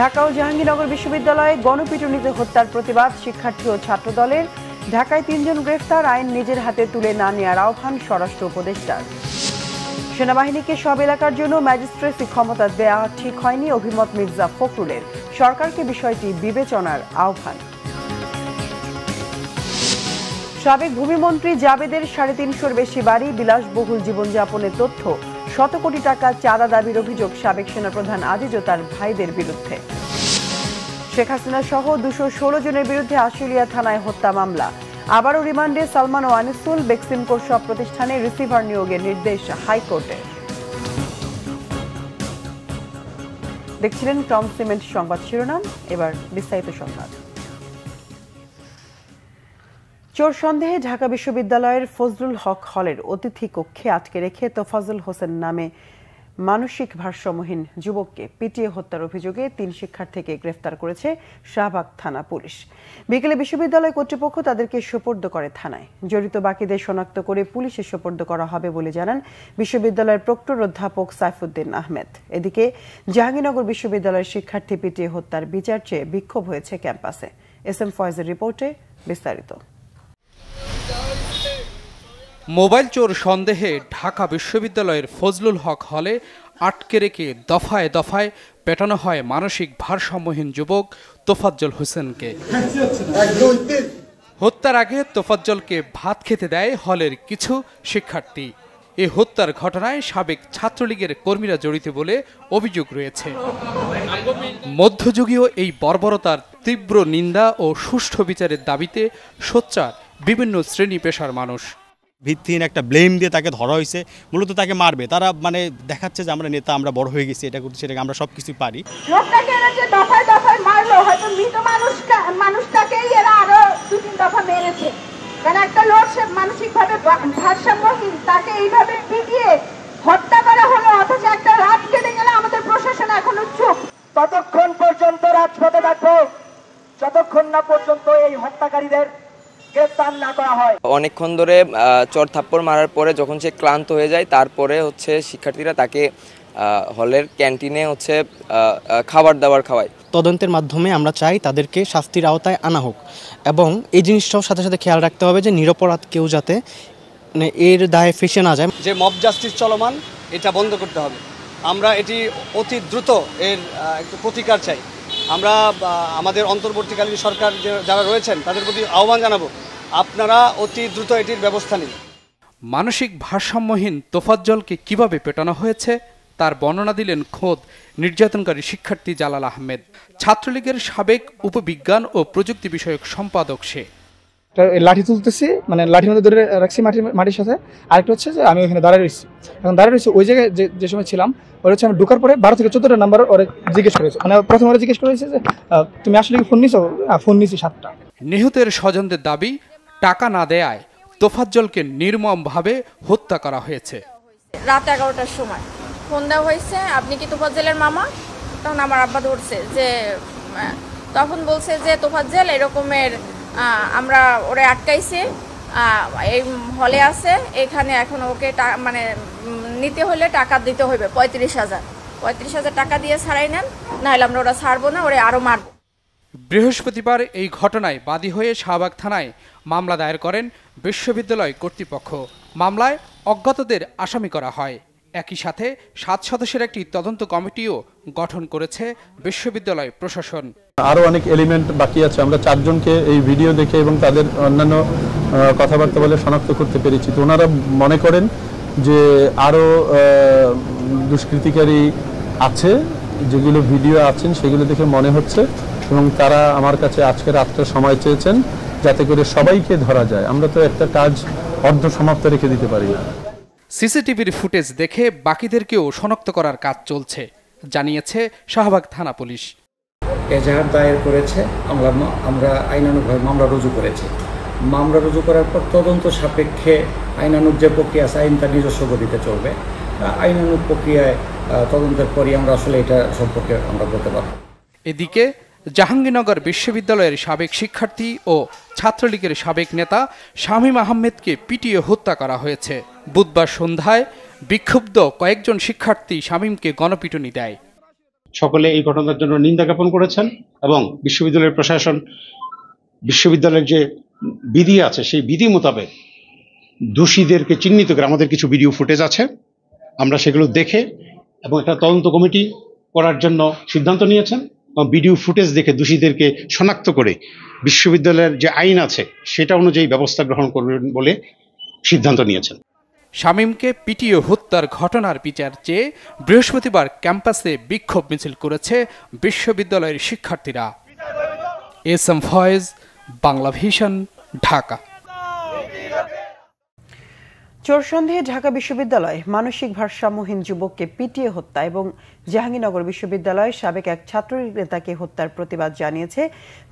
ঢাকা ও জাহাঙ্গীরনগর বিশ্ববিদ্যালয়ে গণপিটুনিতে হত্যার প্রতিবাদ শিক্ষার্থী ও ছাত্র দলের ঢাকায় তিনজন গ্রেফতার আইন নিজের হাতে তুলে না নেয়ার আহ্বান স্বরাষ্ট্র উপদেষ্টার সেনাবাহিনীকে সব এলাকার জন্য ম্যাজিস্ট্রেসি ক্ষমতা দেয়া ঠিক হয়নি অভিমত মির্জা ফখরুলের সরকারকে বিষয়টি বিবেচনার আহ্বান সাবেক ভূমিমন্ত্রী জাবেদের সাড়ে তিনশোর বেশি বাড়ি বিলাসবহুল জীবনযাপনের তথ্য শত কোটি টাকা চাঁদা দাবির অভিযোগ সাবেক সেনাপ্রধান আজিজ ও তার ভাইদের বিরুদ্ধে শেখ হাসিনা সহ দুশো ষোলো জনের বিরুদ্ধে আশুলিয়া থানায় হত্যা মামলা আবারও রিমান্ডে সালমান ও আনিসুল বেক্সিমকোর সব প্রতিষ্ঠানে রিসিভার নিয়োগের নির্দেশ হাইকোর্টে দেখছিলেন টম সিমেন্ট সংবাদ শিরোনাম এবার বিস্তারিত সংবাদ চোর সন্দেহে ঢাকা বিশ্ববিদ্যালয়ের ফজলুল হক হলের অতিথি কক্ষে আটকে রেখে তোফাজুল হোসেন নামে মানসিক ভারসাম্যহীন যুবককে পিটিয়ে হত্যার অভিযোগে তিন শিক্ষার্থীকে গ্রেফতার করেছে শাহবাগ থানা পুলিশ বিকেলে বিশ্ববিদ্যালয় কর্তৃপক্ষ তাদেরকে সোপর্দ করে থানায় জড়িত বাকিদের শনাক্ত করে পুলিশে সোপর্দ করা হবে বলে জানান বিশ্ববিদ্যালয়ের প্রক্টর অধ্যাপক সাইফুদ্দিন আহমেদ এদিকে জাহাঙ্গীরনগর বিশ্ববিদ্যালয়ের শিক্ষার্থী পিটিয়ে হত্যার বিচার চেয়ে বিক্ষোভ হয়েছে ক্যাম্পাসে এস এম ফয়েজের রিপোর্টে বিস্তারিত মোবাইল চোর সন্দেহে ঢাকা বিশ্ববিদ্যালয়ের ফজলুল হক হলে আটকে রেখে দফায় দফায় পেটানো হয় মানসিক ভারসাম্যহীন যুবক তোফাজ্জল হোসেনকে হত্যার আগে তোফাজ্জলকে ভাত খেতে দেয় হলের কিছু শিক্ষার্থী এ হত্যার ঘটনায় সাবেক ছাত্রলীগের কর্মীরা জড়িত বলে অভিযোগ রয়েছে মধ্যযুগীয় এই বর্বরতার তীব্র নিন্দা ও সুষ্ঠু বিচারের দাবিতে সোচ্চার বিভিন্ন শ্রেণী পেশার মানুষ ভিত্তিহীন একটা ব্লেম দিয়ে তাকে ধরা হয়েছে মূলত তাকে মারবে তারা মানে দেখাচ্ছে যে আমরা নেতা আমরা বড় হয়ে গেছি এটা করতে সেটাকে আমরা সব কিছু পারি দফায় দফায় মারলো হয়তো মানুষ এরা আরো দু তিন মেরেছে একটা লোক সে মানসিকভাবে তাকে হত্যা করা হলো অথচ একটা রাত কেটে আমাদের প্রশাসন এখন ততক্ষণ পর্যন্ত রাজপথে থাকবো যতক্ষণ না পর্যন্ত এই হত্যাকারীদের অনেকক্ষণ ধরে চর থাপ্পড় মারার পরে যখন সে ক্লান্ত হয়ে যায় তারপরে হচ্ছে শিক্ষার্থীরা তাকে হলের ক্যান্টিনে হচ্ছে খাবার দাবার খাওয়ায় তদন্তের মাধ্যমে আমরা চাই তাদেরকে শাস্তির আওতায় আনা হোক এবং এই জিনিসটাও সাথে সাথে খেয়াল রাখতে হবে যে নিরপরাধ কেউ যাতে মানে এর দায়ে ফেসে না যায় যে মব জাস্টিস চলমান এটা বন্ধ করতে হবে আমরা এটি অতি দ্রুত এর একটু প্রতিকার চাই আমরা আমাদের অন্তর্বর্তীকালীন সরকার যারা রয়েছেন তাদের প্রতি আহ্বান জানাবো আপনারা অতি দ্রুত এটির ব্যবস্থা নিন মানসিক ভারসাম্যহীন তোফাজ্জলকে কিভাবে পেটানো হয়েছে তার বর্ণনা দিলেন খোদ নির্যাতনকারী শিক্ষার্থী জালাল আহমেদ ছাত্রলীগের সাবেক উপবিজ্ঞান ও প্রযুক্তি বিষয়ক সম্পাদক সে লাঠি তুলতেছি মানে লাঠির মধ্যে ধরে রাখছি মাটির মাটির সাথে আরেকটা হচ্ছে যে আমি ওখানে দাঁড়িয়ে রয়েছি এখন দাঁড়িয়ে রয়েছি ওই জায়গায় যে যে সময় ছিলাম ওই হচ্ছে আমি ঢুকার পরে বারো থেকে চোদ্দটা নাম্বার ওরা জিজ্ঞেস করেছে মানে প্রথম ওরা জিজ্ঞেস করেছে যে তুমি আসলে কি ফোন নিছো ফোন নিছি সাতটা নিহতের স্বজনদের দাবি টাকা না দেয়ায় তোফাজ্জলকে নির্মমভাবে হত্যা করা হয়েছে রাত এগারোটার সময় ফোন দেওয়া হয়েছে আপনি কি তোফাজ্জলের মামা তখন আমার আব্বা ধরছে যে তখন বলছে যে তোফাজ্জল এরকমের আমরা ওরে আটকাইছে এই হলে আছে এখানে এখন ওকে মানে নিতে হলে টাকা দিতে হবে পঁয়ত্রিশ হাজার পঁয়ত্রিশ হাজার টাকা দিয়ে ছাড়াই নেন নাহলে আমরা ওরা ছাড়বো না ওরে আরও মারব বৃহস্পতিবার এই ঘটনায় বাদী হয়ে শাহবাগ থানায় মামলা দায়ের করেন বিশ্ববিদ্যালয় কর্তৃপক্ষ মামলায় অজ্ঞাতদের আসামি করা হয় একই সাথে সাত সদস্যের একটি তদন্ত কমিটিও গঠন করেছে বিশ্ববিদ্যালয় প্রশাসন আরও অনেক এলিমেন্ট বাকি আছে আমরা চারজনকে এই ভিডিও দেখে এবং তাদের অন্যান্য কথাবার্তা বলে শনাক্ত করতে পেরেছি তো ওনারা মনে করেন যে আরও দুষ্কৃতিকারী আছে যেগুলো ভিডিও আছেন সেগুলো দেখে মনে হচ্ছে এবং তারা আমার কাছে আজকে রাত্রে সময় চেয়েছেন যাতে করে সবাইকে ধরা যায় আমরা তো একটা কাজ অর্ধ সমাপ্ত রেখে দিতে পারি না সিসিটিভির ফুটেজ দেখে বাকিদেরকেও শনাক্ত করার কাজ চলছে জানিয়েছে শাহবাগ থানা পুলিশ এজাহার দায়ের করেছে আমরা আমরা আইনানুগভাবে মামলা রুজু করেছি মামলা রুজু করার পর তদন্ত সাপেক্ষে আইনানুগ যে প্রক্রিয়া আছে আইন তার নিজস্ব গতিতে চলবে আইনানুগ প্রক্রিয়ায় তদন্তের পরই আমরা আসলে এটা সম্পর্কে আমরা বলতে পারব এদিকে জাহাঙ্গীরনগর বিশ্ববিদ্যালয়ের সাবেক শিক্ষার্থী ও ছাত্রলীগের সাবেক নেতা শামীম আহমেদকে পিটিয়ে হত্যা করা হয়েছে বুধবার সন্ধ্যায় বিক্ষুব্ধ কয়েকজন শিক্ষার্থী শামীমকে গণপিটুনি দেয় সকলে এই ঘটনার জন্য নিন্দা জ্ঞাপন করেছেন এবং বিশ্ববিদ্যালয়ের প্রশাসন বিশ্ববিদ্যালয়ের যে বিধি আছে সেই বিধি মোতাবেক দোষীদেরকে চিহ্নিত করে আমাদের কিছু ভিডিও ফুটেজ আছে আমরা সেগুলো দেখে এবং একটা তদন্ত কমিটি করার জন্য সিদ্ধান্ত নিয়েছেন ভিডিও ফুটেজ দেখে দোষীদেরকে শনাক্ত করে বিশ্ববিদ্যালয়ের যে আইন আছে সেটা অনুযায়ী ব্যবস্থা গ্রহণ করবেন বলে সিদ্ধান্ত নিয়েছেন শামীমকে পিটিও হত্যার ঘটনার বিচার চেয়ে বৃহস্পতিবার ক্যাম্পাসে বিক্ষোভ মিছিল করেছে বিশ্ববিদ্যালয়ের শিক্ষার্থীরা S M Foyez Bangla vision Dhaka চোর সন্দেহে ঢাকা বিশ্ববিদ্যালয়ে মানসিক ভারসাম্যহীন যুবককে পিটিয়ে হত্যা এবং জাহাঙ্গীরনগর বিশ্ববিদ্যালয়ের সাবেক এক ছাত্র নেতাকে হত্যার প্রতিবাদ জানিয়েছে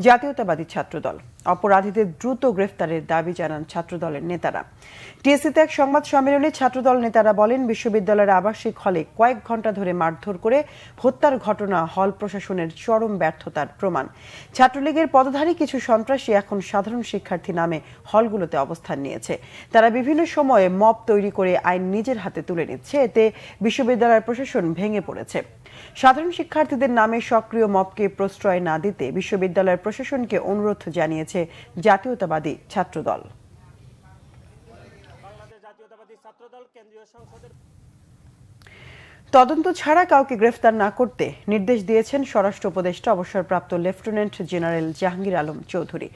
জাতীয়তাবাদী ছাত্রদল অপরাধীদের দ্রুত গ্রেফতারের দাবি জানান ছাত্রদলের নেতারা টিএসসিতে এক সংবাদ সম্মেলনে ছাত্রদল নেতারা বলেন বিশ্ববিদ্যালয়ের আবাসিক হলে কয়েক ঘন্টা ধরে মারধর করে হত্যার ঘটনা হল প্রশাসনের চরম ব্যর্থতার প্রমাণ ছাত্রলীগের পদধারী কিছু সন্ত্রাসী এখন সাধারণ শিক্ষার্থী নামে হলগুলোতে অবস্থান নিয়েছে তারা বিভিন্ন সময়ে মব তৈরি করে আইন নিজের হাতে তুলে নিচ্ছে এতে বিশ্ববিদ্যালয়ের প্রশাসন ভেঙে পড়েছে সাধারণ শিক্ষার্থীদের নামে সক্রিয় মপকে প্রশ্রয় না দিতে বিশ্ববিদ্যালয়ের প্রশাসনকে অনুরোধ জানিয়েছে জাতীয়তাবাদী ছাত্রদল তদন্ত ছাড়া কাউকে গ্রেফতার না করতে নির্দেশ দিয়েছেন স্বরাষ্ট্র উপদেষ্টা অবসরপ্রাপ্ত লেফটেন্যান্ট জেনারেল জাহাঙ্গীর আলম চৌধুরী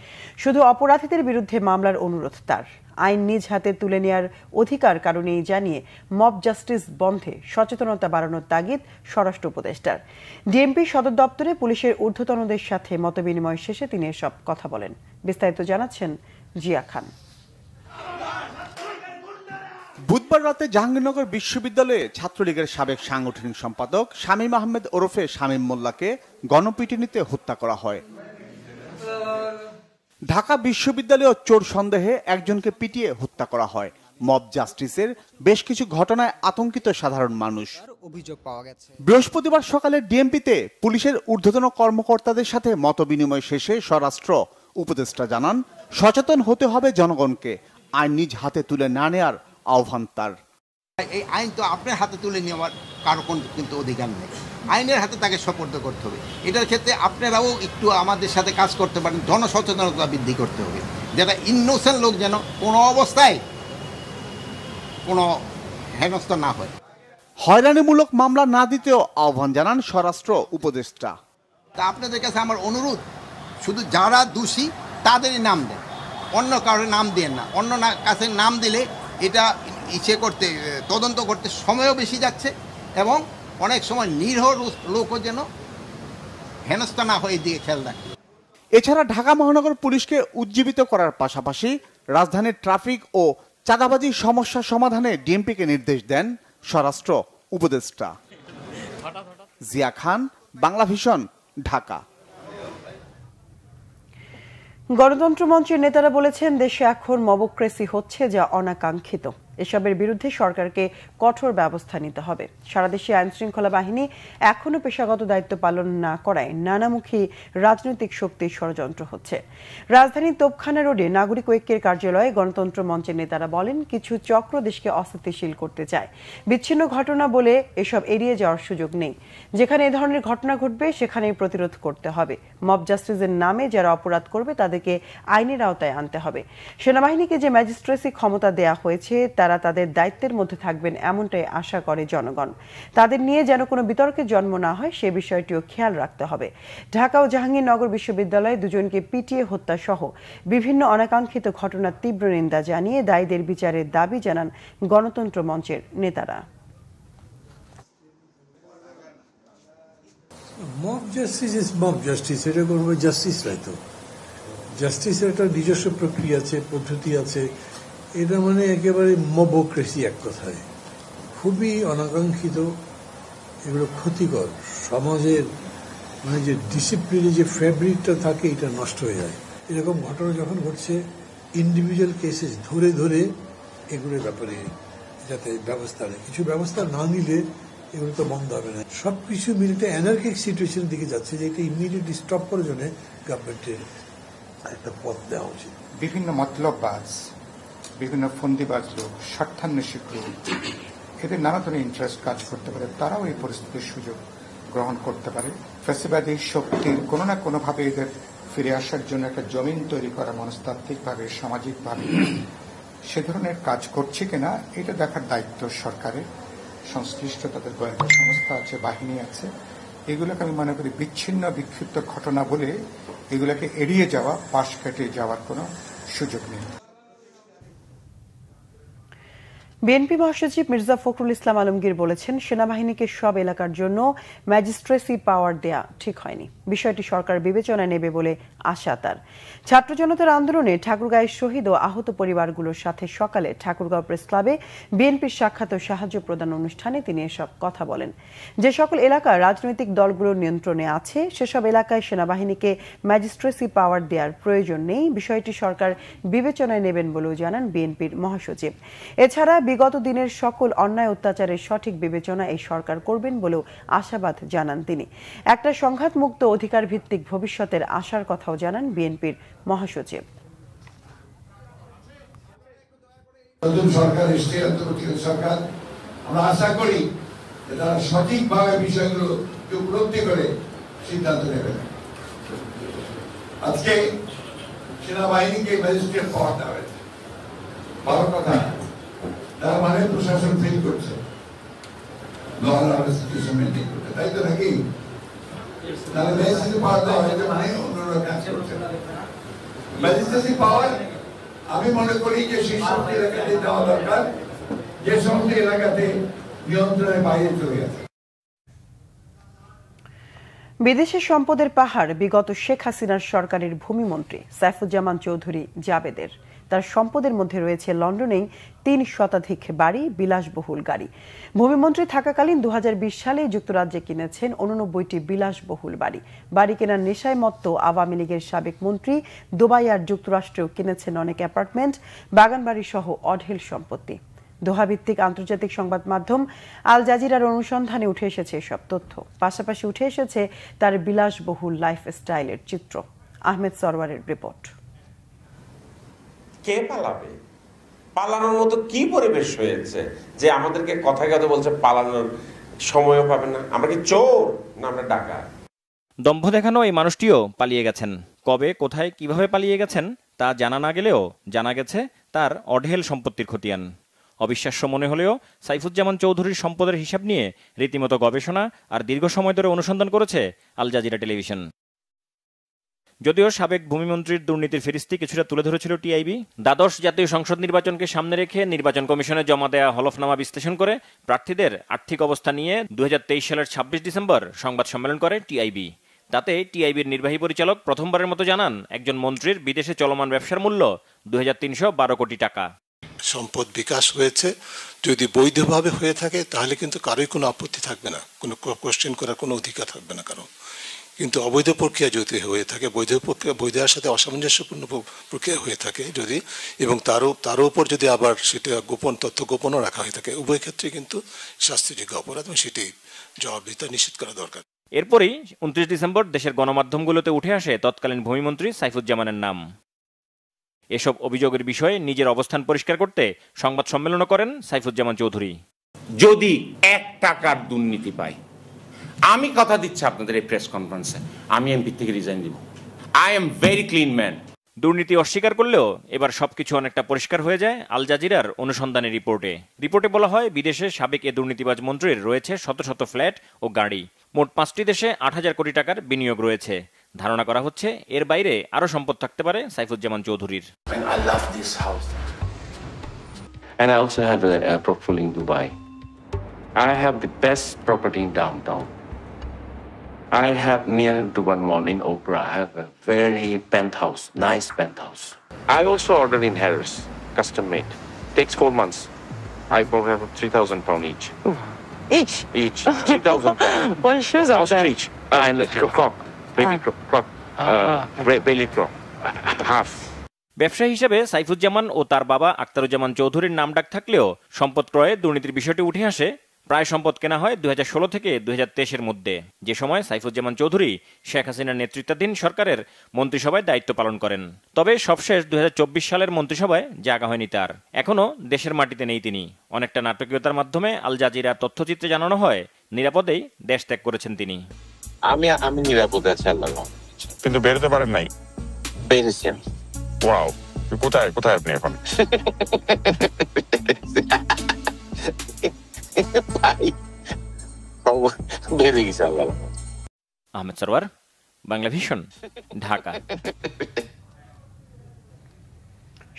শুধু অপরাধীদের বিরুদ্ধে মামলার অনুরোধ তার আইন নিজ হাতে তুলে নেয়ার অধিকার কারণেই জানিয়ে মব জাস্টিস বন্ধে সচেতনতা বাড়ানোর তাগিদ স্বরাষ্ট্র উপদেষ্টার ডিএমপি সদর দপ্তরে পুলিশের ঊর্ধ্বতনদের সাথে মতবিনিময় শেষে তিনি এসব কথা বলেন বিস্তারিত জানাচ্ছেন জিয়া খান বুধবার রাতে জাহাঙ্গীরনগর বিশ্ববিদ্যালয়ে ছাত্রলীগের সাবেক সাংগঠনিক সম্পাদক শামীম আহমেদ ওরফে শামীম মোল্লাকে গণপিটুনিতে হত্যা করা হয় ঢাকা বিশ্ববিদ্যালয়ে চোর সন্দেহে একজনকে পিটিয়ে হত্যা করা হয় মব জাস্টিসের বেশ কিছু ঘটনায় আতঙ্কিত সাধারণ মানুষ অভিযোগ পাওয়া গেছে বৃহস্পতিবার সকালে ডিএমপিতে পুলিশের ঊর্ধ্বতন কর্মকর্তাদের সাথে মতবিনিময় শেষে স্বরাষ্ট্র উপদেষ্টা জানান সচেতন হতে হবে জনগণকে আইন নিজ হাতে তুলে না নেয়ার আহ্বান তার এই আইন তো আপনার হাতে তুলে নেওয়ার কারো কোন কিন্তু অধিকার নেই আইনের হাতে তাকে সপর্দ করতে হবে এটার ক্ষেত্রে আপনারাও একটু আমাদের সাথে কাজ করতে পারেন জনসচেতনতা বৃদ্ধি করতে হবে যারা ইনোসেন্ট লোক যেন কোনো অবস্থায় কোনো হেনস্থ না হয় হয়রানিমূলক মামলা না দিতেও আহ্বান জানান স্বরাষ্ট্র উপদেষ্টা তা আপনাদের কাছে আমার অনুরোধ শুধু যারা দোষী তাদেরই নাম দেন অন্য কারোর নাম দিয়ে না অন্য কাছে নাম দিলে এটা ইচ্ছে করতে তদন্ত করতে সময়ও বেশি যাচ্ছে এবং অনেক সময় নিরীহ লোকও যেন হেনস্থা না হয়ে দিয়ে খেয়াল রাখে এছাড়া ঢাকা মহানগর পুলিশকে উজ্জীবিত করার পাশাপাশি রাজধানীর ট্রাফিক ও চাঁদাবাজি সমস্যা সমাধানে ডিএমপিকে নির্দেশ দেন স্বরাষ্ট্র উপদেষ্টা জিয়া খান বাংলা ভিশন ঢাকা গণতন্ত্র মঞ্চের নেতারা বলেছেন দেশে এখন মবক্রেসি হচ্ছে যা অনাকাঙ্ক্ষিত এসবের বিরুদ্ধে সরকারকে কঠোর ব্যবস্থা নিতে হবে সারা দেশে শৃঙ্খলা বাহিনী এখনও পেশাগত দায়িত্ব পালন না করায় নানামুখী রাজনৈতিক শক্তির ষড়যন্ত্র হচ্ছে রাজধানীর তোপখানা রোডে নাগরিক ঐক্যের কার্যালয়ে গণতন্ত্র মঞ্চের নেতারা বলেন কিছু চক্র দেশকে অস্থিতিশীল করতে চায় বিচ্ছিন্ন ঘটনা বলে এসব এড়িয়ে যাওয়ার সুযোগ নেই যেখানে এ ধরনের ঘটনা ঘটবে সেখানেই প্রতিরোধ করতে হবে মব জাস্টিসের নামে যারা অপরাধ করবে তাদেরকে আইনের আওতায় আনতে হবে সেনাবাহিনীকে যে ম্যাজিস্ট্রেসি ক্ষমতা দেয়া হয়েছে তা তারা তাদের দায়িত্বের মধ্যে থাকবেন এমনটাই আশা করে জনগণ তাদের নিয়ে যেন কোনো বিতর্কের জন্ম না হয় সে বিষয়টিও খেয়াল রাখতে হবে ঢাকা ও জাহাঙ্গীরনগর বিশ্ববিদ্যালয়ে দুজনকে পিটিয়ে হত্যা সহ বিভিন্ন অনাকাঙ্ক্ষিত ঘটনার তীব্র নিন্দা জানিয়ে দায়ীদের বিচারের দাবি জানান গণতন্ত্র মঞ্চের নেতারা mob justice is mob justice এটা কোনো জাস্টিস নাই তো জাস্টিসের একটা নিজস্ব প্রক্রিয়া আছে পদ্ধতি আছে এটা মানে একেবারে মবোক্রেসি এক কথায় খুবই অনাকাঙ্ক্ষিত এগুলো ক্ষতিকর সমাজের মানে যে ডিসিপ্লিনে যে ফেব্রিকটা থাকে এটা নষ্ট হয়ে যায় এরকম ঘটনা যখন ঘটছে ইন্ডিভিজুয়াল কেসেস ধরে ধরে এগুলোর ব্যাপারে যাতে ব্যবস্থা নেয় কিছু ব্যবস্থা না নিলে এগুলো তো বন্ধ হবে না সব কিছু মিলতে অ্যানার্কিক সিচুয়েশনের দিকে যাচ্ছে যে এটা ইমিডিয়েটলি স্টপ করার জন্য গভর্নমেন্টের একটা পথ দেওয়া উচিত বিভিন্ন বাস বিভিন্ন ফন্দিবাজ লোক স্বার্থান্ন শিক্ষক এদের নানা ধরনের ইন্টারেস্ট কাজ করতে পারে তারাও এই পরিস্থিতির সুযোগ গ্রহণ করতে পারে ফেসিবাদী শক্তির কোনো না কোনোভাবে এদের ফিরে আসার জন্য একটা জমিন তৈরি করা মনস্তাত্ত্বিকভাবে সামাজিকভাবে সে ধরনের কাজ করছে কিনা এটা দেখার দায়িত্ব সরকারের সংশ্লিষ্ট তাদের গোয়েন্দা সংস্থা আছে বাহিনী আছে এগুলোকে আমি মনে করি বিচ্ছিন্ন বিক্ষিপ্ত ঘটনা বলে এগুলোকে এড়িয়ে যাওয়া পাশ কেটে যাওয়ার কোনো সুযোগ নেই বিএনপি মহাসচিব মির্জা ফখরুল ইসলাম আলমগীর বলেছেন সেনাবাহিনীকে সব এলাকার জন্য ম্যাজিস্ট্রেসি পাওয়ার দেয়া ঠিক হয়নি বিষয়টি সরকার বিবেচনায় নেবে বলে আশা তার ছাত্র জনতার আন্দোলনে ঠাকুরগাঁয়ের শহীদ ও আহত পরিবারগুলোর সাথে সকালে ঠাকুরগাঁও প্রেস ক্লাবে বিএনপির সাক্ষাৎ ও সাহায্য প্রদান অনুষ্ঠানে তিনি এসব কথা বলেন যে সকল এলাকা রাজনৈতিক দলগুলোর নিয়ন্ত্রণে আছে সেসব এলাকায় সেনাবাহিনীকে ম্যাজিস্ট্রেসি পাওয়ার দেওয়ার প্রয়োজন নেই বিষয়টি সরকার বিবেচনায় নেবেন বলেও জানান বিএনপির মহাসচিব এছাড়া বিগত দিনের সকল অন্যায় অত্যাচারের সঠিক বিবেচনা এই সরকার করবেন বলেও আশাবাদ জানান তিনি একটা সংঘাতমুক্ত অধিকার ভিত্তিক ভবিষ্যতের আশার কথাও জানান বিএনপির মহাসচিব নতুন সরকার এসছে সরকার আমরা আশা করি যে তারা সঠিকভাবে বিষয়গুলো উপলব্ধি করে সিদ্ধান্ত নেবে আজকে সেনাবাহিনীকে ম্যাজিস্ট্রেট পাওয়া যাবে ভালো কথা তার মানে প্রশাসন ফেল করছে তাই তো নাকি আমি মনে করি যে সমস্ত এলাকাতে নিয়ন্ত্রণের বাইরে চলে বিদেশি সম্পদের পাহাড় বিগত শেখ হাসিনার সরকারের ভূমিমন্ত্রী সাইফুজ্জামান চৌধুরী জাবেদের তার সম্পদের মধ্যে রয়েছে লন্ডনেই তিন শতাধিক বাড়ি বিলাসবহুল গাড়ি ভূমিমন্ত্রী থাকাকালীন দু সালে যুক্তরাজ্যে কিনেছেন উননব্বইটি বিলাসবহুল বাড়ি বাড়ি কেনার নেশায় মত্ত আওয়ামী লীগের সাবেক মন্ত্রী দুবাই আর যুক্তরাষ্ট্রেও কিনেছেন অনেক অ্যাপার্টমেন্ট বাগানবাড়ি সহ অঢেল সম্পত্তি দোহাভিত্তিক আন্তর্জাতিক সংবাদ মাধ্যম আল জাজিরার অনুসন্ধানে উঠে এসেছে এসব তথ্য পাশাপাশি উঠে এসেছে তার বিলাসবহুল লাইফস্টাইলের চিত্র আহমেদ সরওয়ারের রিপোর্ট কে পালাবে পালানোর মতো কি পরিবেশ হয়েছে যে আমাদেরকে কথা কথা বলছে পালানোর সময়ও পাবে না আমরা কি চোর না আমরা ডাকা দম্ভ দেখানো এই মানুষটিও পালিয়ে গেছেন কবে কোথায় কিভাবে পালিয়ে গেছেন তা জানা না গেলেও জানা গেছে তার অঢেল সম্পত্তির খতিয়ান অবিশ্বাস্য মনে হলেও সাইফুজ্জামান চৌধুরীর সম্পদের হিসাব নিয়ে রীতিমতো গবেষণা আর দীর্ঘ সময় ধরে অনুসন্ধান করেছে আল জাজিরা টেলিভিশন যদিও সাবেক ভূমিমন্ত্রীর দুর্নীতির ফিরিস্তি কিছুটা তুলে ধরেছিল টিআইবি দ্বাদশ জাতীয় সংসদ নির্বাচনকে সামনে রেখে নির্বাচন কমিশনে জমা দেয়া হলফনামা বিশ্লেষণ করে প্রার্থীদের আর্থিক অবস্থা নিয়ে দুই সালের ছাব্বিশ ডিসেম্বর সংবাদ সম্মেলন করে টিআইবি তাতে টিআইবির নির্বাহী পরিচালক প্রথমবারের মতো জানান একজন মন্ত্রীর বিদেশে চলমান ব্যবসার মূল্য দু কোটি টাকা সম্পদ বিকাশ হয়েছে যদি বৈধভাবে হয়ে থাকে তাহলে কিন্তু কারোই কোনো আপত্তি থাকবে না কোনো কোশ্চেন করার কোনো অধিকার থাকবে না কারণ কিন্তু অবৈধ প্রক্রিয়া যদি হয়ে থাকে বৈধ প্রক্রিয়া বৈধের সাথে অসামঞ্জস্যপূর্ণ প্রক্রিয়া হয়ে থাকে যদি এবং তারও তার উপর যদি আবার সেটা গোপন তথ্য গোপনও রাখা হয়ে থাকে উভয় ক্ষেত্রে কিন্তু শাস্তিযোগ্য অপরাধ এবং সেটি জবাবদিহিতা নিশ্চিত করা দরকার এরপরেই উনত্রিশ ডিসেম্বর দেশের গণমাধ্যমগুলোতে উঠে আসে তৎকালীন ভূমিমন্ত্রী সাইফুজ্জামানের নাম এসব অভিযোগের বিষয়ে নিজের অবস্থান পরিষ্কার করতে সংবাদ সম্মেলন করেন সাইফুজ্জামান চৌধুরী যদি এক টাকার দুর্নীতি পায় আমি কথা দিচ্ছি আপনাদের এই প্রেস কনফারেন্সে আমি এমপি থেকে রিজাইন দিব I am very clean man দুর্নীতি অস্বীকার করলেও এবার সবকিছু অনেকটা পরিষ্কার হয়ে যায় আল জাজিরার অনুসন্ধানের রিপোর্টে রিপোর্টে বলা হয় বিদেশে সাবেক এ দুর্নীতিবাজ মন্ত্রীর রয়েছে শত শত ফ্ল্যাট ও গাড়ি মোট পাঁচটি দেশে আট হাজার কোটি টাকার বিনিয়োগ রয়েছে ধারণা করা হচ্ছে এর বাইরে আরও সম্পদ থাকতে পারে সাইফুজ্জামান চৌধুরীর And I also have a, a in Dubai. I have the best property in downtown. I have near to one mall in Opera. I have a very penthouse, nice penthouse. I also ordered in Harris, custom made. Takes four months. I both have 3,000 pounds each. Ooh. Each? Each. 3,000 pounds. One shoes out there. each. Uh, and a clock. Baby clock. clock. Uh, baby clock. Half. ব্যবসায়ী হিসেবে সাইফুজ্জামান ও তার বাবা আক্তারুজ্জামান চৌধুরীর নাম ডাক থাকলেও সম্পদ ক্রয়ে দুর্নীতির বিষয়টি উঠে আসে প্রায় সম্পদ কেনা হয় দুই হাজার ষোলো থেকে দুই হাজার তেইশের মধ্যে যে সময় সাইফুজ্জামান চৌধুরী শেখ হাসিনার নেতৃত্বাধীন সরকারের মন্ত্রিসভায় দায়িত্ব পালন করেন তবে সবশেষ দুই সালের মন্ত্রিসভায় জাগা হয়নি তার এখনও দেশের মাটিতে নেই তিনি অনেকটা নাটকীয়তার মাধ্যমে আল জাজিরা তথ্যচিত্রে জানানো হয় নিরাপদেই দেশ ত্যাগ করেছেন তিনি আমি আমি নিরাপদে আছি আল্লাহ কিন্তু বেরোতে পারেন নাই বেরেছেন কোথায় কোথায় আপনি এখন আহমেদ সরওয়ার বাংলা ভিশন ঢাকা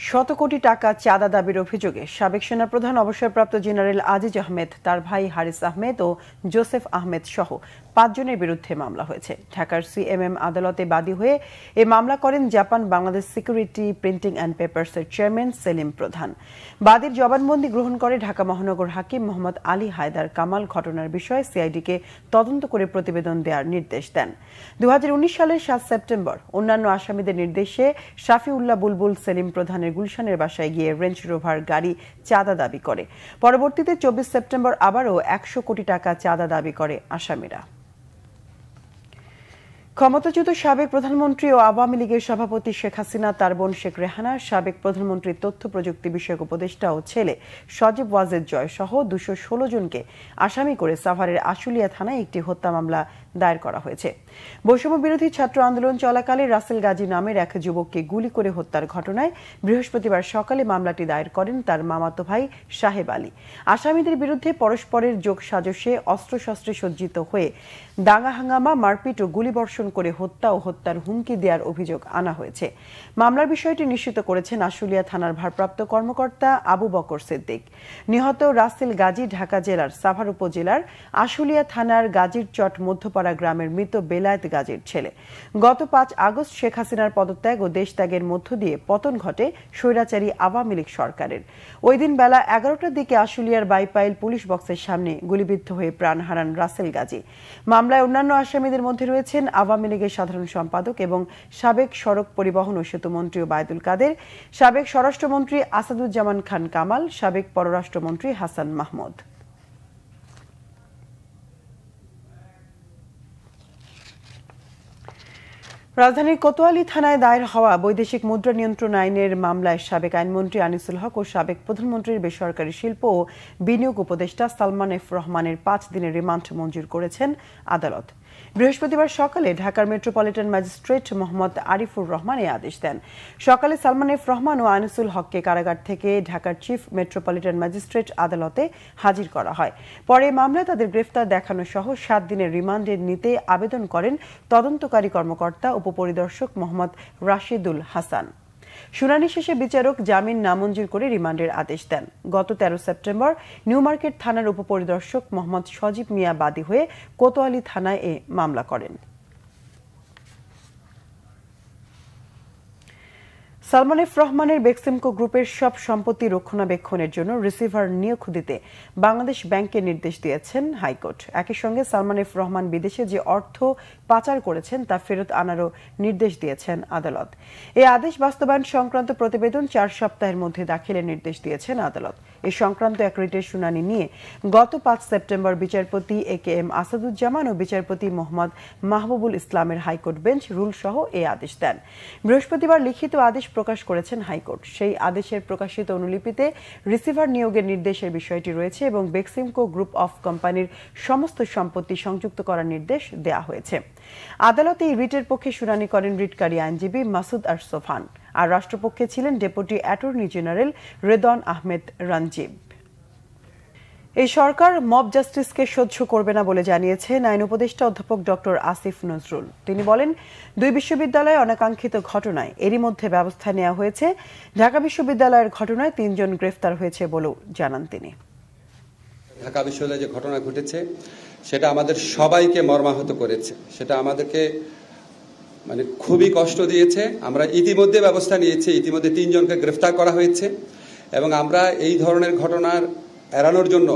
শত কোটি টাকা চাঁদা দাবির অভিযোগে সাবেক সেনাপ্রধান অবসরপ্রাপ্ত জেনারেল আজিজ আহমেদ তার ভাই হারিস আহমেদ ও জোসেফ আহমেদ সহ পাঁচজনের বিরুদ্ধে মামলা হয়েছে ঢাকার সিএমএম আদালতে বাদী হয়ে এ মামলা করেন Japan Bangladesh security printing and পেপার্সের চেয়ারম্যান সেলিম প্রধান বাদীর জবানবন্দি গ্রহণ করে ঢাকা মহানগর হাকিম মোহাম্মদ আলী হায়দার কামাল ঘটনার বিষয়ে সিআইডিকে তদন্ত করে প্রতিবেদন দেওয়ার নির্দেশ দেন দু সালের সাত সেপ্টেম্বর অন্যান্য আসামিদের নির্দেশে উল্লাহ বুলবুল সেলিম প্রধানের গুলশানের বাসায় গিয়ে রেঞ্জ রোভার গাড়ি চাঁদা দাবি করে পরবর্তীতে চব্বিশ সেপ্টেম্বর আবারও একশো কোটি টাকা চাঁদা দাবি করে আসামিরা ক্ষমতাচ্যুত সাবেক প্রধানমন্ত্রী ও আওয়ামী লীগের সভাপতি শেখ হাসিনা তার বোন শেখ রেহানা সাবেক প্রধানমন্ত্রীর তথ্য প্রযুক্তি বিষয়ক উপদেষ্টা ও ছেলে সজীব ওয়াজেদ জয় সহ দুশো ষোলো জনকে আসামি করে সাভারের আশুলিয়া থানায় একটি হত্যা মামলা দায়ের করা হয়েছে বৈষম্য বিরোধী ছাত্র আন্দোলন চলাকালে রাসেল গাজী নামের এক যুবককে গুলি করে হত্যার ঘটনায় বৃহস্পতিবার সকালে মামলাটি দায়ের করেন তার মামাতো ভাই সাহেব আলী আসামিদের বিরুদ্ধে পরস্পরের যোগ সাজসে অস্ত্রশস্ত্রে সজ্জিত হয়ে দাঙ্গা হাঙ্গামা মারপিট ও গুলিবর্ষণ করে হত্যা ও হত্যার হুমকি দেওয়ার অভিযোগ আনা হয়েছে মামলার বিষয়টি নিশ্চিত করেছেন আশুলিয়া থানার ভারপ্রাপ্ত কর্মকর্তা আবু বকর সিদ্দিক নিহত রাসেল গাজী ঢাকা জেলার সাভার উপজেলার আশুলিয়া থানার গাজীর চট মধ্যপাড়া পাড়া গ্রামের মৃত বেলায়েত গাজীর ছেলে গত পাঁচ আগস্ট শেখ হাসিনার পদত্যাগ ও দেশত্যাগের মধ্য দিয়ে পতন ঘটে স্বৈরাচারী আওয়ামী লীগ সরকারের ওই দিন বেলা এগারোটার দিকে আশুলিয়ার বাইপাইল পুলিশ বক্সের সামনে গুলিবিদ্ধ হয়ে প্রাণ হারান রাসেল গাজী মামলায় অন্যান্য আসামিদের মধ্যে রয়েছেন আওয়ামী লীগের সাধারণ সম্পাদক এবং সাবেক সড়ক পরিবহন ও সেতুমন্ত্রী বায়দুল কাদের সাবেক স্বরাষ্ট্রমন্ত্রী আসাদুজ্জামান খান কামাল সাবেক পররাষ্ট্রমন্ত্রী হাসান মাহমুদ রাজধানীর কোতোয়ালি থানায় দায়ের হওয়া বৈদেশিক মুদ্রা নিয়ন্ত্রণ আইনের মামলায় সাবেক আইনমন্ত্রী আনিসুল হক ও সাবেক প্রধানমন্ত্রীর বেসরকারি শিল্প ও বিনিয়োগ উপদেষ্টা সালমান এফ রহমানের পাঁচ দিনের রিমান্ড মঞ্জুর করেছেন আদালত বৃহস্পতিবার সকালে ঢাকার মেট্রোপলিটন ম্যাজিস্ট্রেট মোহাম্মদ আরিফুর রহমান এই আদেশ দেন সকালে সালমান এফ রহমান ও আনিসুল হককে কারাগার থেকে ঢাকার চিফ মেট্রোপলিটন ম্যাজিস্ট্রেট আদালতে হাজির করা হয় পরে মামলায় তাদের গ্রেফতার দেখানো সহ সাত দিনের রিমান্ডে নিতে আবেদন করেন তদন্তকারী কর্মকর্তা উপপরিদর্শক মোহাম্মদ রাশিদুল হাসান শুনানি শেষে বিচারক জামিন নামঞ্জুর করে রিমান্ডের আদেশ দেন গত তেরো সেপ্টেম্বর নিউ মার্কেট থানার উপপরিদর্শক মোহাম্মদ সজীব মিয়া বাদী হয়ে কোতোয়ালি থানায় এ মামলা করেন সালমান এফ রহমানের বেক্সিমকো গ্রুপের সব সম্পত্তি রক্ষণাবেক্ষণের জন্য রিসিভার নিয়োগ দিতে বাংলাদেশ ব্যাংকে নির্দেশ দিয়েছেন হাইকোর্ট একই সঙ্গে সালমান এফ রহমান বিদেশে যে অর্থ পাচার করেছেন তা ফেরত আনারও নির্দেশ দিয়েছেন আদালত এই আদেশ বাস্তবায়ন সংক্রান্ত প্রতিবেদন চার সপ্তাহের মধ্যে দাখিলের নির্দেশ দিয়েছেন আদালত এ সংক্রান্ত এক রিটের শুনানি নিয়ে গত পাঁচ সেপ্টেম্বর বিচারপতি এ কে এম আসাদুজ্জামান ও বিচারপতি মোহাম্মদ মাহবুবুল ইসলামের হাইকোর্ট বেঞ্চ রুল সহ এ আদেশ দেন বৃহস্পতিবার লিখিত আদেশ প্রকাশ করেছেন হাইকোর্ট সেই আদেশের প্রকাশিত অনুলিপিতে রিসিভার নিয়োগের নির্দেশের বিষয়টি রয়েছে এবং বেক্সিমকো গ্রুপ অফ কোম্পানির সমস্ত সম্পত্তি সংযুক্ত করার নির্দেশ দেয়া হয়েছে আদালতে এই রিটের পক্ষে শুনানি করেন রিটকারী আইনজীবী মাসুদ আর সোফান আর রাষ্ট্রপক্ষে ছিলেন deputy attorney general Redon Ahmed Ranjib এই সরকার মব জাস্টিসকে সহ্য করবে না বলে জানিয়েছেন আইন উপদেষ্টা অধ্যাপক ডক্টর আসিফ নজরুল তিনি বলেন দুই বিশ্ববিদ্যালয়ে অনাকাঙ্ক্ষিত ঘটনায় এরই মধ্যে ব্যবস্থা নেওয়া হয়েছে ঢাকা বিশ্ববিদ্যালয়ের ঘটনায় তিনজন গ্রেফতার হয়েছে বলেও জানান তিনি ঢাকা বিশ্ববিদ্যালয়ে যে ঘটনা ঘটেছে সেটা আমাদের সবাইকে মর্মাহত করেছে সেটা আমাদেরকে মানে খুবই কষ্ট দিয়েছে আমরা ইতিমধ্যে ব্যবস্থা নিয়েছি ইতিমধ্যে তিনজনকে গ্রেফতার করা হয়েছে এবং আমরা এই ধরনের ঘটনার এড়ানোর জন্য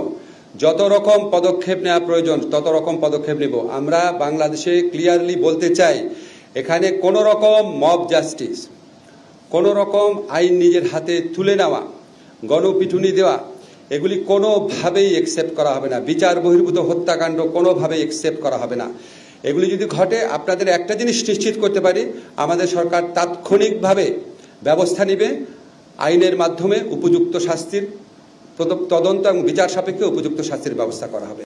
যত রকম পদক্ষেপ নেওয়া প্রয়োজন তত রকম পদক্ষেপ নেব আমরা বাংলাদেশে ক্লিয়ারলি বলতে চাই এখানে কোন রকম মব জাস্টিস কোন রকম আইন নিজের হাতে তুলে নেওয়া গণপিটুনি দেওয়া এগুলি কোনোভাবেই একসেপ্ট করা হবে না বিচার বহির্ভূত হত্যাকাণ্ড কোনোভাবেই একসেপ্ট করা হবে না এগুলি যদি ঘটে আপনাদের একটা জিনিস নিশ্চিত করতে পারি আমাদের সরকার তাৎক্ষণিকভাবে ব্যবস্থা নেবে আইনের মাধ্যমে উপযুক্ত শাস্তির তদন্ত এবং বিচার সাপেক্ষে উপযুক্ত শাস্তির ব্যবস্থা করা হবে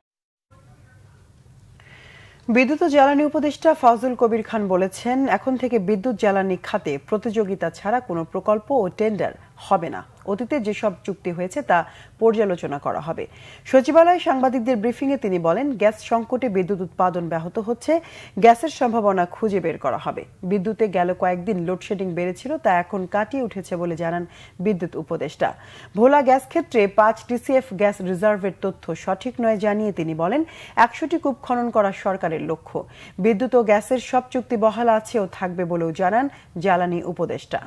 বিদ্যুৎ ও জ্বালানি উপদেষ্টা ফাজুল কবির খান বলেছেন এখন থেকে বিদ্যুৎ জ্বালানি খাতে প্রতিযোগিতা ছাড়া কোনো প্রকল্প ও টেন্ডার হবে না অতীতে যেসব চুক্তি হয়েছে তা পর্যালোচনা করা হবে সচিবালয়ে সাংবাদিকদের ব্রিফিংয়ে তিনি বলেন গ্যাস সংকটে বিদ্যুৎ উৎপাদন ব্যাহত হচ্ছে গ্যাসের সম্ভাবনা খুঁজে বের করা হবে বিদ্যুতে গেল কয়েকদিন লোডশেডিং বেড়েছিল তা এখন কাটিয়ে উঠেছে বলে জানান বিদ্যুৎ উপদেষ্টা ভোলা গ্যাস ক্ষেত্রে পাঁচ টিসিএফ গ্যাস রিজার্ভের তথ্য সঠিক নয় জানিয়ে তিনি বলেন একশোটি কূপ খনন করা সরকারের লক্ষ্য বিদ্যুৎ ও গ্যাসের সব চুক্তি বহাল আছে ও থাকবে বলেও জানান জ্বালানি উপদেষ্টা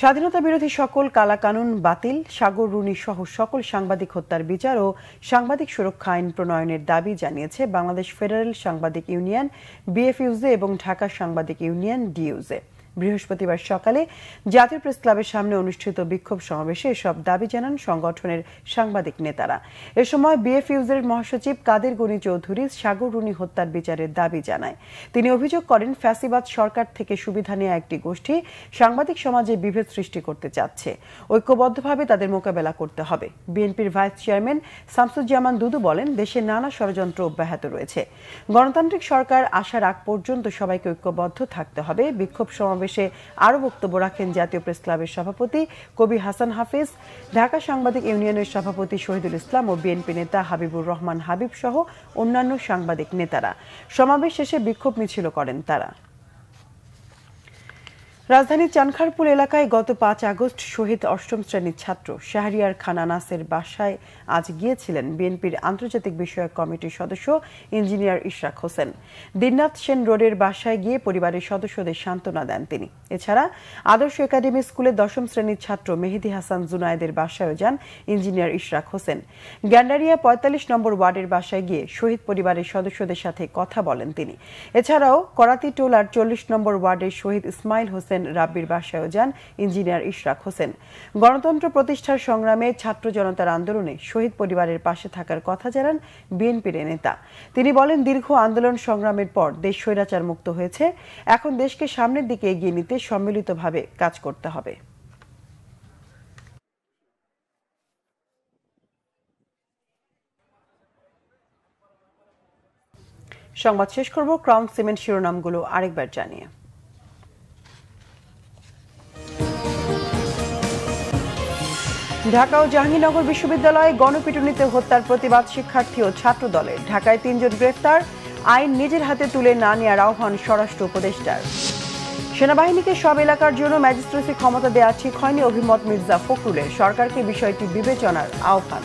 স্বাধীনতা বিরোধী সকল কালাকানুন বাতিল সাগর রুনি সহ সকল সাংবাদিক হত্যার বিচার ও সাংবাদিক সুরক্ষা আইন প্রণয়নের দাবি জানিয়েছে বাংলাদেশ ফেডারেল সাংবাদিক ইউনিয়ন বিএফইউজে এবং ঢাকা সাংবাদিক ইউনিয়ন ডিইউজে বৃহস্পতিবার সকালে জাতীয় প্রেস ক্লাবের সামনে অনুষ্ঠিত বিক্ষোভ সমাবেশে এসব দাবি জানান সংগঠনের সাংবাদিক নেতারা এ সময় বিএফইউজের মহাসচিব কাদের গনি চৌধুরী সাগর রুনি হত্যার বিচারের দাবি জানায় তিনি অভিযোগ করেন ফ্যাসিবাদ সরকার থেকে সুবিধা নেওয়া একটি গোষ্ঠী সাংবাদিক সমাজে বিভেদ সৃষ্টি করতে চাচ্ছে ঐক্যবদ্ধভাবে তাদের মোকাবেলা করতে হবে বিএনপির ভাইস চেয়ারম্যান শামসুজ্জামান দুদু বলেন দেশে নানা ষড়যন্ত্র অব্যাহত রয়েছে গণতান্ত্রিক সরকার আসার আগ পর্যন্ত সবাইকে ঐক্যবদ্ধ থাকতে হবে বিক্ষোভ সমাবেশ সমাবেশে আরও বক্তব্য রাখেন জাতীয় প্রেস ক্লাবের সভাপতি কবি হাসান হাফিজ ঢাকা সাংবাদিক ইউনিয়নের সভাপতি শহীদুল ইসলাম ও বিএনপি নেতা হাবিবুর রহমান হাবিব সহ অন্যান্য সাংবাদিক নেতারা সমাবেশ শেষে বিক্ষোভ মিছিল করেন তারা রাজধানীর চানখারপুর এলাকায় গত পাঁচ আগস্ট শহীদ অষ্টম শ্রেণীর ছাত্র শাহরিয়ার খান আনাসের বাসায় আজ গিয়েছিলেন বিএনপির আন্তর্জাতিক বিষয়ক কমিটির সদস্য ইঞ্জিনিয়ার ইশরাক হোসেন দিননাথ সেন রোডের বাসায় গিয়ে পরিবারের সদস্যদের সান্ত্বনা দেন তিনি এছাড়া আদর্শ একাডেমি স্কুলে দশম শ্রেণীর ছাত্র মেহেদি হাসান জুনায়েদের বাসায়ও যান ইঞ্জিনিয়ার ইশরাক হোসেন গ্যান্ডারিয়া পঁয়তাল্লিশ নম্বর ওয়ার্ডের বাসায় গিয়ে শহীদ পরিবারের সদস্যদের সাথে কথা বলেন তিনি এছাড়াও করাতি টোলার চল্লিশ নম্বর ওয়ার্ডের শহীদ ইসমাইল হোসেন হোসেন রাব্বির বাসায়ও যান ইঞ্জিনিয়ার ইশরাক হোসেন গণতন্ত্র প্রতিষ্ঠার সংগ্রামে ছাত্র জনতার আন্দোলনে শহীদ পরিবারের পাশে থাকার কথা জানান বিএনপির নেতা তিনি বলেন দীর্ঘ আন্দোলন সংগ্রামের পর দেশ স্বৈরাচার মুক্ত হয়েছে এখন দেশকে সামনের দিকে এগিয়ে নিতে সম্মিলিতভাবে কাজ করতে হবে সংবাদ শেষ করব ক্রাউন সিমেন্ট শিরোনামগুলো আরেকবার জানিয়ে ঢাকা ও জাহাঙ্গীরনগর বিশ্ববিদ্যালয়ে গণপিটুনিতে হত্যার প্রতিবাদ শিক্ষার্থী ও ছাত্র দলের ঢাকায় তিনজন গ্রেফতার আইন নিজের হাতে তুলে না নেওয়ার আহ্বান স্বরাষ্ট্র উপদেষ্টার সেনাবাহিনীকে সব এলাকার জন্য ম্যাজিস্ট্রেসি ক্ষমতা দেওয়া ঠিক হয়নি অভিমত মির্জা ফখরুলের সরকারকে বিষয়টি বিবেচনার আহ্বান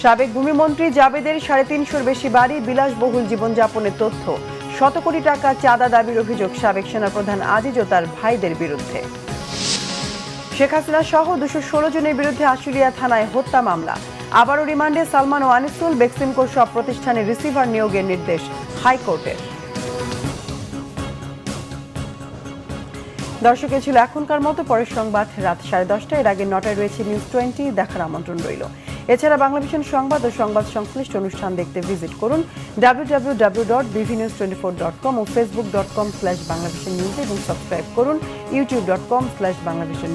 সাবেক ভূমিমন্ত্রী জাবেদের সাড়ে তিনশোর বেশি বাড়ি বিলাসবহুল জীবনযাপনের তথ্য শত কোটি টাকা চাঁদা দাবির অভিযোগ সাবেক সেনাপ্রধান আজিজ ও তার ভাইদের বিরুদ্ধে শেখ হাসিনা সহ দুশো জনের বিরুদ্ধে আশুলিয়া থানায় হত্যা মামলা আবারও রিমান্ডে সালমান ও আনিসুল বেক্সিমকোর সব প্রতিষ্ঠানে রিসিভার নিয়োগের নির্দেশ হাইকোর্টের দর্শকে ছিল এখনকার মতো পরের সংবাদ রাত সাড়ে দশটা এর আগে নটায় রয়েছে নিউজ টোয়েন্টি দেখার আমন্ত্রণ রইল এছাড়া বাংলা ভিশন সংবাদ ও সংবাদ সংশ্লিষ্ট অনুষ্ঠান দেখতে ভিজিট করুন www.bvnews24.com dot twenty four dot com ও ফেসবুক ডট কম স্ল্যাশ নিউজে এবং সাবস্ক্রাইব করুন ইউটিউব ডট কম স্ল্যাশ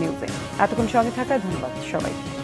নিউজে এতক্ষণ সঙ্গে থাকায় ধন্যবাদ সবাইকে